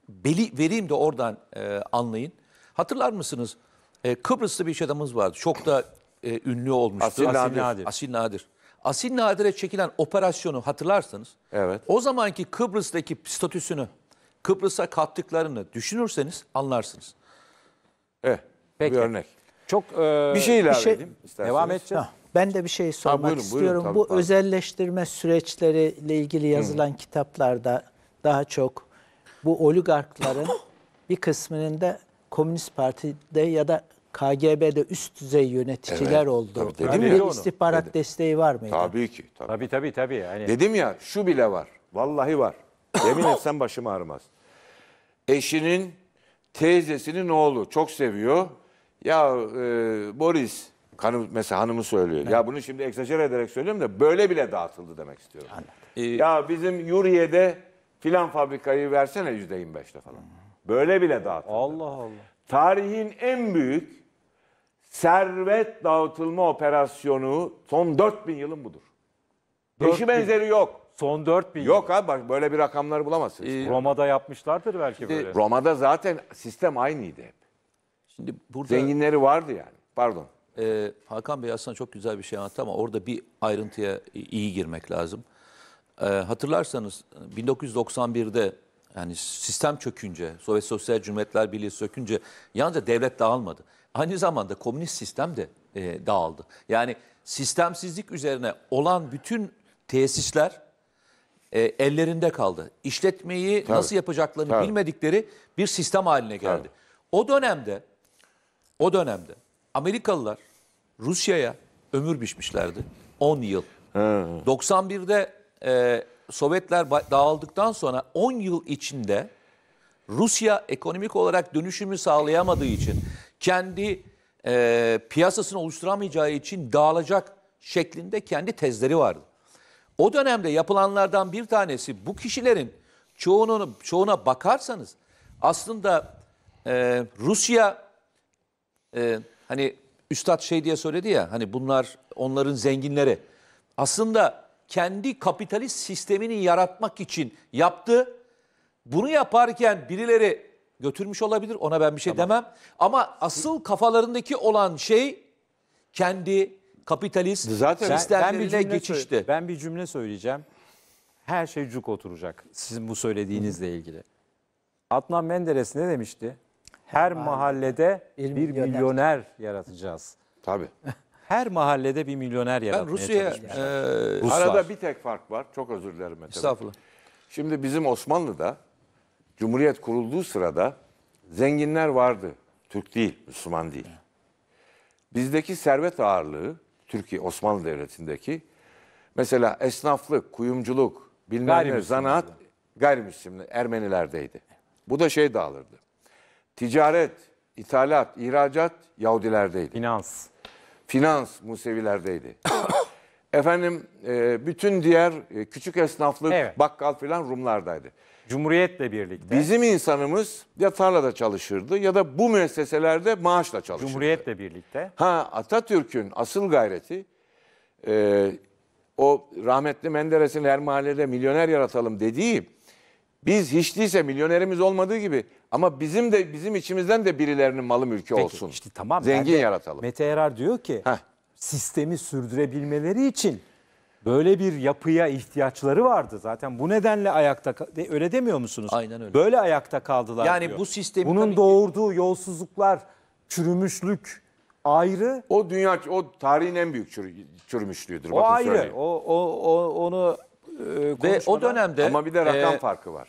beli, vereyim de oradan e, anlayın. Hatırlar mısınız? E, Kıbrıslı bir iş adamımız vardı. Çok da e, ünlü olmuştu. Asil, Asil Nadir. Nadir. Asil Nadir. Asil Nadir'e çekilen operasyonu hatırlarsanız. Evet. O zamanki Kıbrıs'taki statüsünü, Kıbrıs'a kattıklarını düşünürseniz anlarsınız. Evet. Eh. Peki. Bir örnek. Çok e, Bir şey ilave bir şey, edeyim isterseniz. devam edeceğiz. Ha, ben de bir şey sormak buyurun, buyurun, istiyorum. tabii, Bu pardon. özelleştirme süreçleriyle ilgili yazılan kitaplarda daha çok bu oligarkların bir kısmının da Komünist Parti'de ya da KGB'de üst düzey yöneticiler Evet, oldu. tabii, dedim Böyle ya bir onu. desteği var mıydı? Tabii ki. Tabii. Tabii tabii tabii. Yani Dedim ya şu bile var. Vallahi var. Yemin etsem başım ağrımaz. Eşinin teyzesinin oğlu çok seviyor. Ya e, Boris kanı mesela hanımı söylüyor. Evet. Ya bunu şimdi eksajer ederek söylüyorum da böyle bile dağıtıldı demek istiyorum. Ee, ya bizim Yuriye'de filan fabrikayı versene yüzde yirmi beşte falan. Böyle bile dağıtıldı. Allah Allah. Tarihin en büyük servet dağıtılma operasyonu son 4000 yılın budur. Eşi benzeri yok. Son 4000 yıl. Yok abi bak böyle bir rakamları bulamazsınız. E, Roma'da yapmışlardır belki böyle. Roma'da zaten sistem aynıydı hep. Şimdi burada Zenginleri vardı yani. Pardon. e, Hakan Bey aslında çok güzel bir şey anlattı ama orada bir ayrıntıya iyi girmek lazım. E, hatırlarsanız 1991'de yani sistem çökünce, Sovyet Sosyal Cumhuriyetler Birliği sökünce yalnızca devlet dağılmadı. Aynı zamanda komünist sistem de e, dağıldı. Yani sistemsizlik üzerine olan bütün tesisler e, ellerinde kaldı. İşletmeyi nasıl yapacaklarını Tabii. bilmedikleri bir sistem haline geldi. O dönemde o dönemde Amerikalılar Rusya'ya ömür biçmişlerdi. 10 yıl. He. 91'de e, Sovyetler dağıldıktan sonra 10 yıl içinde Rusya ekonomik olarak dönüşümü sağlayamadığı için kendi e, piyasasını oluşturamayacağı için dağılacak şeklinde kendi tezleri vardı. O dönemde yapılanlardan bir tanesi bu kişilerin çoğunun, çoğuna bakarsanız aslında e, Rusya e, hani üstad şey diye söyledi ya hani bunlar onların zenginleri. Aslında kendi kapitalist sistemini yaratmak için yaptı. Bunu yaparken birileri götürmüş olabilir. Ona ben bir şey tamam. demem. Ama asıl kafalarındaki olan şey kendi kapitalist Zaten sistemlerine ben, geçişti. Ben bir cümle söyleyeceğim. Her şey cuk oturacak sizin bu söylediğinizle ilgili. Adnan Menderes ne demişti? her mahallede bir milyoner, yaratacağız. Tabii. Her mahallede bir milyoner Ben yaratmaya Rusya'ya çalışmışlar. e, Arada bir tek fark var. Çok özür dilerim. Estağfurullah. Şimdi bizim Osmanlı'da Cumhuriyet kurulduğu sırada zenginler vardı. Türk değil, Müslüman değil. Bizdeki servet ağırlığı Türkiye Osmanlı Devleti'ndeki mesela esnaflık, kuyumculuk, bilmem ne, Gayrimüslimler. zanaat gayrimüslimler Ermenilerdeydi. Bu da şey dağılırdı. Ticaret, ithalat, ihracat Yahudilerdeydi. Finans. Finans Musevilerdeydi. Efendim e, bütün diğer e, küçük esnaflık, Evet. bakkal filan Rumlardaydı. Cumhuriyetle birlikte. Bizim insanımız ya tarlada çalışırdı ya da bu müesseselerde maaşla çalışırdı. Cumhuriyetle birlikte. Ha Atatürk'ün asıl gayreti e, o rahmetli Menderes'in her mahallede milyoner yaratalım dediği biz hiç değilse milyonerimiz olmadığı gibi ama bizim de bizim içimizden de birilerinin malı mülkü Peki, olsun. Işte tamam. Zengin yaratalım. Mete Erar diyor ki Heh. sistemi sürdürebilmeleri için böyle bir yapıya ihtiyaçları vardı zaten. Bu nedenle ayakta öyle demiyor musunuz? Aynen öyle. Böyle ayakta kaldılar yani diyor. bu sistemi bunun doğurduğu ki... yolsuzluklar, çürümüşlük ayrı. O dünya o tarihin en büyük çür, çürümüşlüğüdür. O ayrı. O, o, o onu e, Ve o dönemde ama bir de rakam e, farkı var.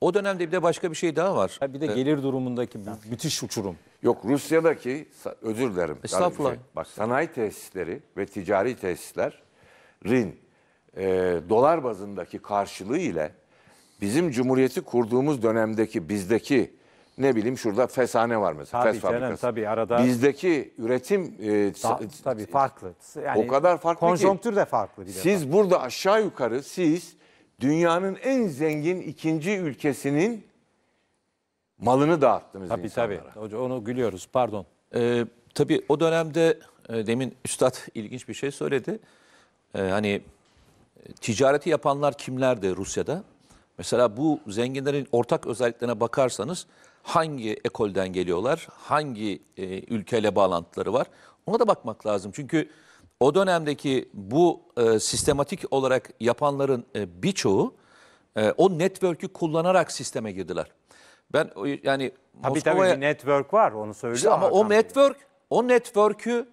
O dönemde bir de başka bir şey daha var. Ha, bir de ee, gelir durumundaki mü- müthiş uçurum. Yok Rusya'daki sa- özür dilerim. Estağfurullah. Yani şey, bak sanayi tesisleri ve ticari tesislerin e, dolar bazındaki karşılığı ile bizim cumhuriyeti kurduğumuz dönemdeki bizdeki ne bileyim şurada fesane var mesela. Tabii fes canım, tabii arada- Bizdeki üretim e, tabii farklı. Yani O kadar farklı ki- konjonktür de farklı bir de. Siz burada aşağı yukarı siz dünyanın en zengin ikinci ülkesinin malını dağıttınız tabii, insanlara. Tabii tabii. Onu gülüyoruz. Pardon. Ee, tabii o dönemde e, demin Üstad ilginç bir şey söyledi. Ee, hani e, ticareti yapanlar kimlerdi Rusya'da? Mesela bu zenginlerin ortak özelliklerine bakarsanız hangi ekolden geliyorlar, hangi e, ülkeyle bağlantıları var ona da bakmak lazım. Çünkü o dönemdeki bu e, sistematik olarak yapanların e, birçoğu e, o network'ü kullanarak sisteme girdiler. Ben yani Tabii tabii bir network var onu söylüyorum. İşte ama o Hakan network, o network'ü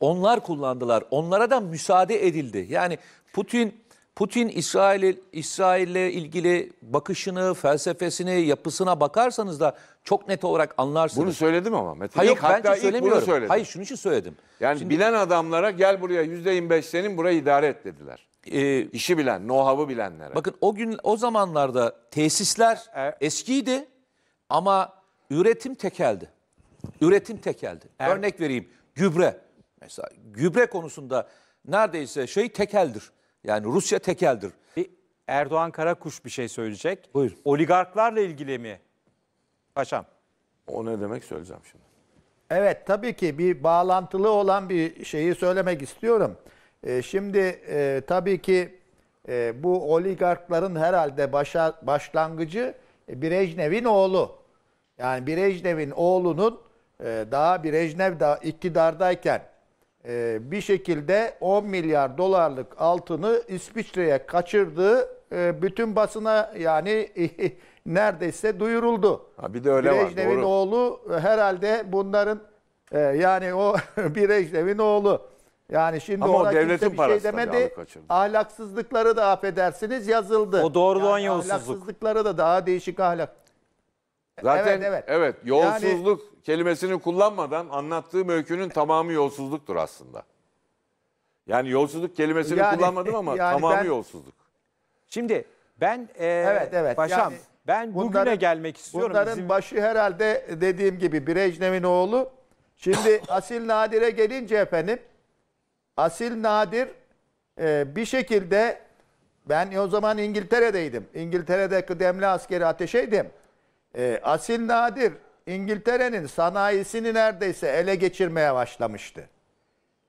onlar kullandılar. Onlara da müsaade edildi. Yani Putin Putin İsrail İsrail'le ilgili bakışını, felsefesini, yapısına bakarsanız da çok net olarak anlarsınız. Bunu söyledim ama Metin. Hayır, ilk, hatta bence söylemiyorum. Bunu Hayır, şunu için söyledim. Yani Şimdi, bilen adamlara gel buraya %25 senin burayı idare et dediler. E, İşi bilen, know-how'ı bilenlere. Bakın o gün o zamanlarda tesisler e, eskiydi ama üretim tekeldi. Üretim tekeldi. E, Örnek vereyim. Gübre. Mesela gübre konusunda neredeyse şey tekeldir yani Rusya tekeldir. Bir Erdoğan Karakuş bir şey söyleyecek. Buyur. Oligarklarla ilgili mi? Paşam. O ne demek söyleyeceğim şimdi. Evet tabii ki bir bağlantılı olan bir şeyi söylemek istiyorum. E, şimdi e, tabii ki e, bu oligarkların herhalde başa, başlangıcı e, Brejnev'in oğlu. Yani Brejnev'in oğlunun e, daha Brejnev da iktidardayken ee, bir şekilde 10 milyar dolarlık altını İsviçre'ye kaçırdığı ee, bütün basına yani neredeyse duyuruldu. Ha bir de öyle Brejnev'in var. Doğru. oğlu herhalde bunların e, yani o Brejnev'in oğlu. Yani şimdi Ama ona o devletin kimse bir şey demedi. kaçırdı. Ahlaksızlıkları da affedersiniz yazıldı. O doğrudan yolsuzluk. Ahlaksızlıkları da daha değişik ahlak. Zaten evet, evet. evet yolsuzluk yani, kelimesini kullanmadan anlattığı öykünün tamamı yolsuzluktur aslında. Yani yolsuzluk kelimesini yani, kullanmadım ama yani tamamı ben, yolsuzluk. Şimdi ben e, evet evet Paşam yani, ben bugüne bunların, gelmek istiyorum. Bunların Bizim... başı herhalde dediğim gibi Brejnev'in oğlu. Şimdi Asil Nadir'e gelince efendim Asil Nadir e, bir şekilde ben o zaman İngiltere'deydim. İngiltere'de kıdemli askeri ateşeydim. E, Asil Nadir İngiltere'nin sanayisini neredeyse ele geçirmeye başlamıştı.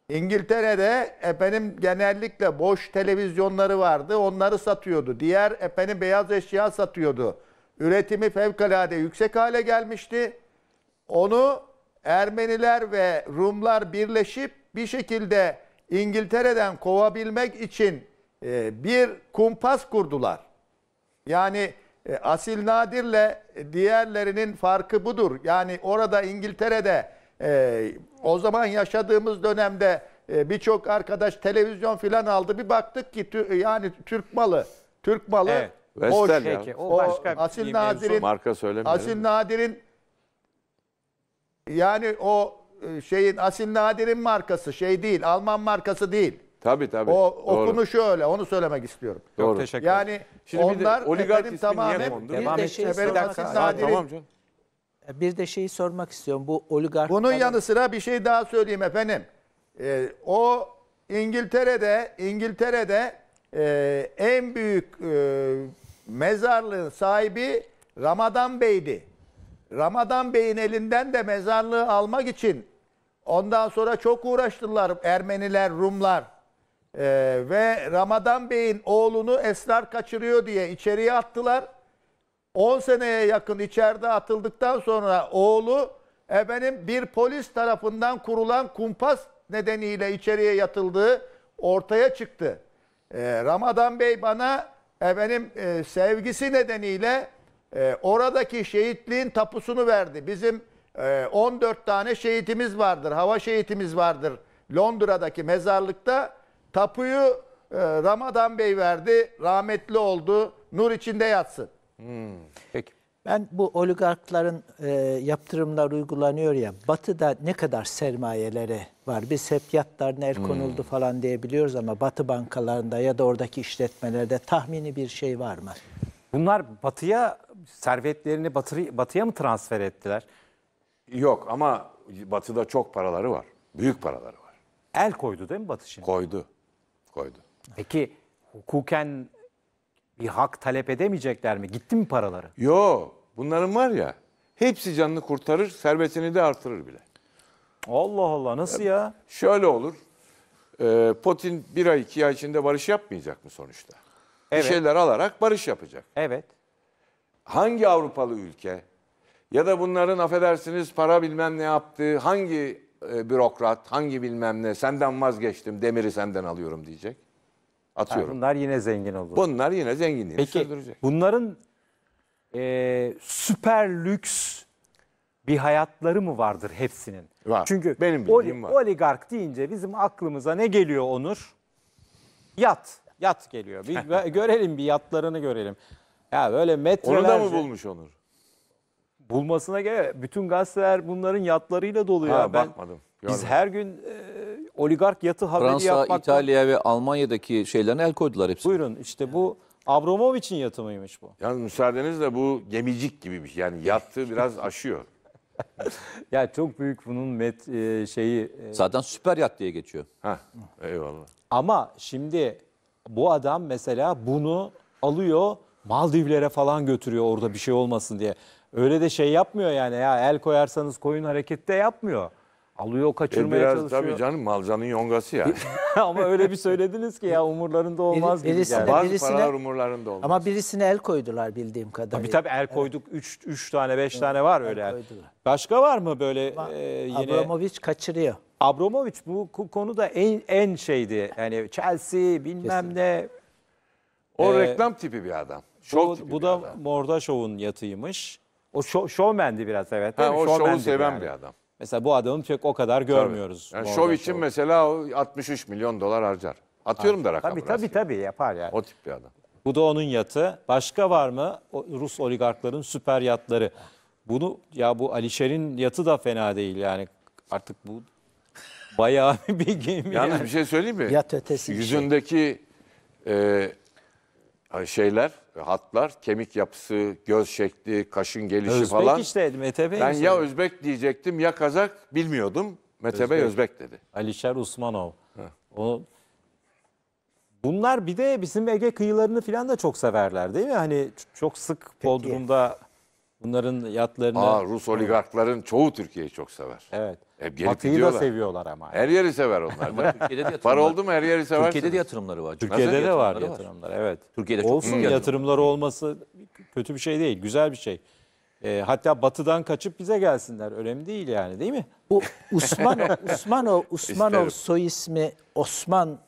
İngiltere'de efendim genellikle boş televizyonları vardı. Onları satıyordu. Diğer efendim beyaz eşya satıyordu. Üretimi fevkalade yüksek hale gelmişti. Onu Ermeniler ve Rumlar birleşip bir şekilde İngiltere'den kovabilmek için e, bir kumpas kurdular. Yani e, asil Nadir'le diğerlerinin farkı budur. Yani orada İngiltere'de e, o zaman yaşadığımız dönemde e, birçok arkadaş televizyon filan aldı. Bir baktık ki yani Türk malı. Türk malı. Evet. Hoş. Vestel ya. Peki, o, Asil Nadir'in Marka söylemeyelim. Asil Nadir'in yani o e, şeyin Asil Nadir'in markası şey değil. Alman markası değil. Tabii tabii. O okunuşu şöyle, Onu söylemek istiyorum. Yok teşekkür ederim. Yani Şimdi onlar oligark efendim tamamen Devam Bir de edeceğiz. şey sormak dakika. tamam canım. Bir de şeyi sormak istiyorum. Bu oligark Bunun yanı sıra bir şey daha söyleyeyim efendim. Ee, o İngiltere'de İngiltere'de e, en büyük e, mezarlığın sahibi Ramadan Bey'di. Ramadan Bey'in elinden de mezarlığı almak için ondan sonra çok uğraştılar Ermeniler, Rumlar. Ee, ve Ramadan Bey'in oğlunu esrar kaçırıyor diye içeriye attılar. 10 seneye yakın içeride atıldıktan sonra oğlu efendim bir polis tarafından kurulan kumpas nedeniyle içeriye yatıldığı ortaya çıktı. Ee, Ramazan Bey bana efendim e, sevgisi nedeniyle e, oradaki şehitliğin tapusunu verdi. Bizim e, 14 tane şehitimiz vardır, hava şehitimiz vardır Londra'daki mezarlıkta. Tapuyu e, Ramazan Bey verdi. Rahmetli oldu. Nur içinde yatsın. Hmm. Peki. Ben bu oligarkların e, yaptırımlar uygulanıyor ya, Batı'da ne kadar sermayeleri var? Biz hep yatlarına el konuldu hmm. falan diyebiliyoruz ama Batı bankalarında ya da oradaki işletmelerde tahmini bir şey var mı? Bunlar Batı'ya servetlerini batı, Batı'ya mı transfer ettiler? Yok ama Batı'da çok paraları var. Büyük paraları var. El koydu değil mi Batı şimdi? Koydu koydu. Peki hukuken bir hak talep edemeyecekler mi? Gitti mi paraları? Yo, bunların var ya hepsi canını kurtarır, servetini de artırır bile. Allah Allah nasıl ya? ya? Şöyle olur. E, Putin bir ay iki ay içinde barış yapmayacak mı sonuçta? Evet. Bir şeyler alarak barış yapacak. Evet. Hangi Avrupalı ülke ya da bunların affedersiniz para bilmem ne yaptığı hangi e, bürokrat, hangi bilmem ne senden vazgeçtim demiri senden alıyorum diyecek. Atıyorum. Ha, bunlar yine zengin olur. Bunlar yine zenginliğini Peki, sürdürecek. Bunların e, süper lüks bir hayatları mı vardır hepsinin? Var. Çünkü benim bildiğim oli, var. oligark deyince bizim aklımıza ne geliyor Onur? Yat. Yat geliyor. Bir, görelim bir yatlarını görelim. Ya böyle metrelerce. Onu da mı bulmuş Onur? bulmasına göre bütün gazeteler bunların yatlarıyla dolu ya. Ben- bakmadım. Biz her gün e, oligark yatı haberi Fransa, yapmakla... İtalya ve Almanya'daki şeylerine el koydular hepsi. Buyurun işte bu Abramovich'in yatı mıymış bu? Yani müsaadenizle bu gemicik gibi bir şey. Yani yattı biraz aşıyor. Ya çok büyük bunun met e, şeyi e, Zaten süper yat diye geçiyor. Ha, eyvallah. ama şimdi bu adam mesela bunu alıyor Maldivlere falan götürüyor orada bir şey olmasın diye. Öyle de şey yapmıyor yani ya el koyarsanız koyun harekette yapmıyor. Alıyor e, kaçırmaya biraz çalışıyor. tabii canım malcanın yongası ya. ama öyle bir söylediniz ki ya umurlarında olmaz Biri- gibi. birisi- Yani. Bazı Birisine- paralar umurlarında olmaz. Ama birisine el koydular bildiğim kadarıyla. Tabii tabii el koyduk 3 3 tane 5 tane var öyle. el Başka var mı böyle e, yine Abramovich kaçırıyor. Abramovich bu ku- konuda en en şeydi. Yani Chelsea bilmem ne o e, reklam tipi bir adam. Şov bu, tipi bu da Mordaşov'un yatıymış. O şo şovmendi biraz evet. Ha, o şovu seven yani. bir adam. Mesela bu adamı pek o kadar görmüyoruz. Tabii. Yani şov için şov. mesela 63 milyon dolar harcar. Atıyorum ha, da rakamı. Tabii tabii, tabii yapar yani. O tip bir adam. Bu da onun yatı. Başka var mı? O, Rus oligarkların süper yatları. Bunu ya bu Alişer'in yatı da fena değil yani. Artık bu bayağı bir gemi. Yalnız yani. bir şey söyleyeyim mi? Yat ötesi. Şey. Yüzündeki şey. e, şeyler, hatlar, kemik yapısı, göz şekli, kaşın gelişi Özbek falan. Özbek işte Mete Bey. Ben ya Özbek diyecektim ya Kazak bilmiyordum. Mete Özbek. Bey Özbek dedi. Alişer Usmanov. O Bunlar bir de bizim Ege kıyılarını falan da çok severler değil mi? Hani çok sık Peki. Bodrum'da Bunların yatlarını... Aa, Rus oligarkların çoğu Türkiye'yi çok sever. Evet. Hep gelip Batı'yı da seviyorlar ama. Her yeri sever onlar. Türkiye'de de yatırımlar- Para oldu mu her yeri sever. Türkiye'de de yatırımları var. Türkiye'de Nasıl de var yatırımlar. Evet. Türkiye'de çok Olsun büyük yatırımlar yatırımları olması kötü bir şey değil. Güzel bir şey. Ee, hatta batıdan kaçıp bize gelsinler. Önemli değil yani değil mi? Bu Osmanov, Usmanov İsterim. Osmanov soy ismi Osman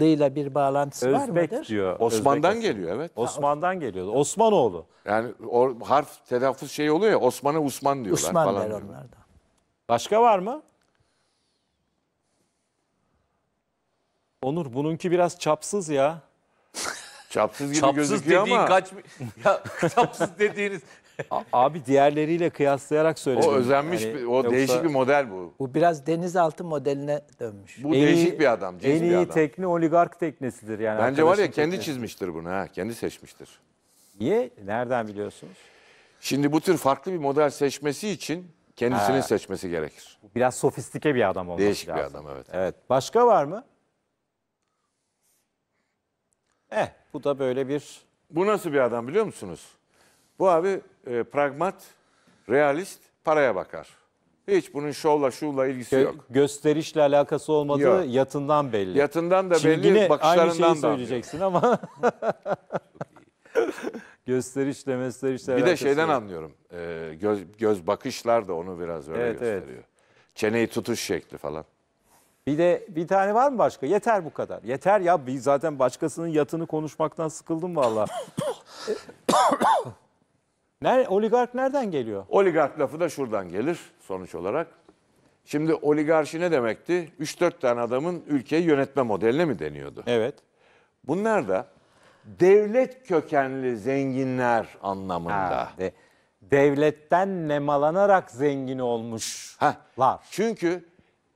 Lıyla bir bağlantısı var Özbek diyor. Osman'dan Özbek- geliyor evet. Osman'dan geliyor. Osmanoğlu. Yani o harf telaffuz şey oluyor ya Osman'a Usman diyorlar Osman falan. der diyorlar. onlardan. Başka var mı? Onur bununki biraz çapsız ya. Çapsız gibi Çapsız gözüküyor dediğin ama kaç... Ya çapsız dediğiniz Abi diğerleriyle kıyaslayarak söyledim. O özenmiş, Yani o yoksa- değişik bir model bu. Bu biraz denizaltı modeline dönmüş. Bu En değişik iyi- bir adam, cins En bir iyi adam. tekne oligark teknesidir yani. Bence var arkadaşın ya kendi çizmiştir bunu ha, kendi seçmiştir. Niye? Nereden biliyorsunuz? Şimdi bu tür farklı bir model seçmesi için kendisinin seçmesi gerekir. Biraz sofistike bir adam olması Değişik bir adam, evet. Evet. Başka var mı? Eh bu da böyle bir... Bu nasıl bir adam biliyor musunuz? Bu abi e, pragmat, realist, paraya bakar. Hiç bunun şovla şulla ilgisi Gö- yok. Gösterişle alakası olmadığı Yok. yatından belli. Yatından da Şimdi belli, yine aynı şeyi söyleyeceksin ama gösterişle gösterişle Bir de şeyden yok. anlıyorum. E, göz, göz bakışlar da onu biraz öyle Evet, evet. gösteriyor. Çeneyi tutuş şekli falan. Bir de bir tane var mı başka? Yeter bu kadar. Yeter ya bir zaten başkasının yatını konuşmaktan sıkıldım valla. Ner, oligark nereden geliyor? Oligark lafı da şuradan gelir sonuç olarak. Şimdi oligarşi ne demekti? 3-4 tane adamın ülkeyi yönetme modeline mi deniyordu? Evet. Bunlar da devlet kökenli zenginler anlamında. Ha, de, devletten nemalanarak zengin olmuşlar. Heh, çünkü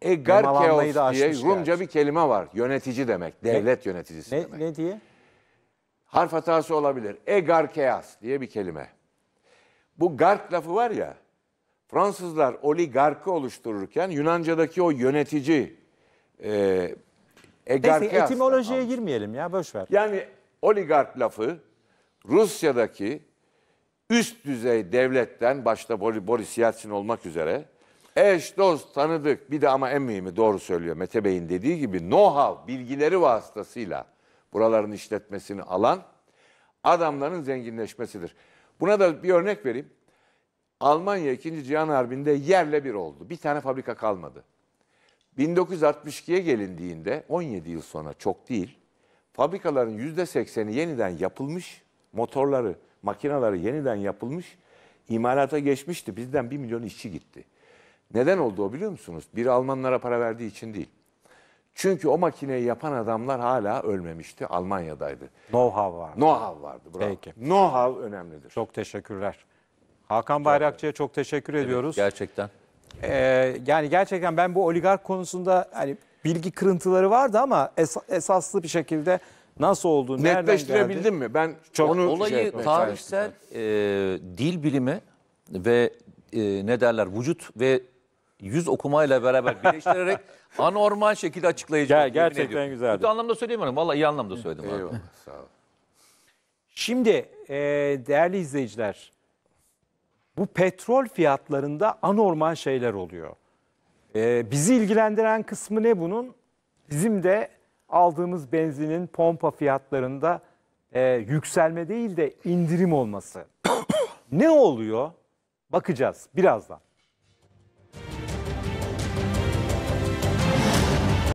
egarkeos diye Rumca yani. bir kelime var. Yönetici demek, devlet ne, yöneticisi ne, demek. Ne diye? Harf hatası olabilir. Egarkeas diye bir kelime. Bu gark lafı var ya, Fransızlar oligarkı oluştururken Yunanca'daki o yönetici e, egarke Neyse, etimolojiye aslında. girmeyelim ya boş ver. Yani oligark lafı Rusya'daki üst düzey devletten başta Boris Yeltsin olmak üzere eş, dost, tanıdık bir de ama en mühimi doğru söylüyor Mete Bey'in dediği gibi know-how bilgileri vasıtasıyla buraların işletmesini alan adamların zenginleşmesidir. Buna da bir örnek vereyim. Almanya 2. Cihan Harbi'nde yerle bir oldu. Bir tane fabrika kalmadı. 1962'ye gelindiğinde 17 yıl sonra çok değil. Fabrikaların %80'i yeniden yapılmış, motorları, makinaları yeniden yapılmış, imalata geçmişti. Bizden 1 milyon işçi gitti. Neden oldu o biliyor musunuz? Bir Almanlara para verdiği için değil. Çünkü o makineyi yapan adamlar hala ölmemişti. Almanya'daydı. Know-how vardı. Know-how vardı. Bravo. Peki. Know-how önemlidir. Çok teşekkürler. Hakan Bayrakçı'ya çok teşekkür ediyoruz. Gerçekten. Ee, yani gerçekten ben bu oligark konusunda hani bilgi kırıntıları vardı ama es- esaslı bir şekilde nasıl olduğunu nereden Netleştirebildin mi? Ben çok onu şey Olayı yapmaya tarihsel e, dil bilimi ve e, ne derler vücut ve yüz okumayla beraber birleştirerek anormal şekilde açıklayacak. Ger gerçekten güzel. Bu Kötü anlamda söylemiyorum. Vallahi iyi anlamda söyledim. abi. sağ ol. Şimdi e, değerli izleyiciler, bu petrol fiyatlarında anormal şeyler oluyor. E, bizi ilgilendiren kısmı ne bunun? Bizim de aldığımız benzinin pompa fiyatlarında e, yükselme değil de indirim olması. ne oluyor? Bakacağız birazdan.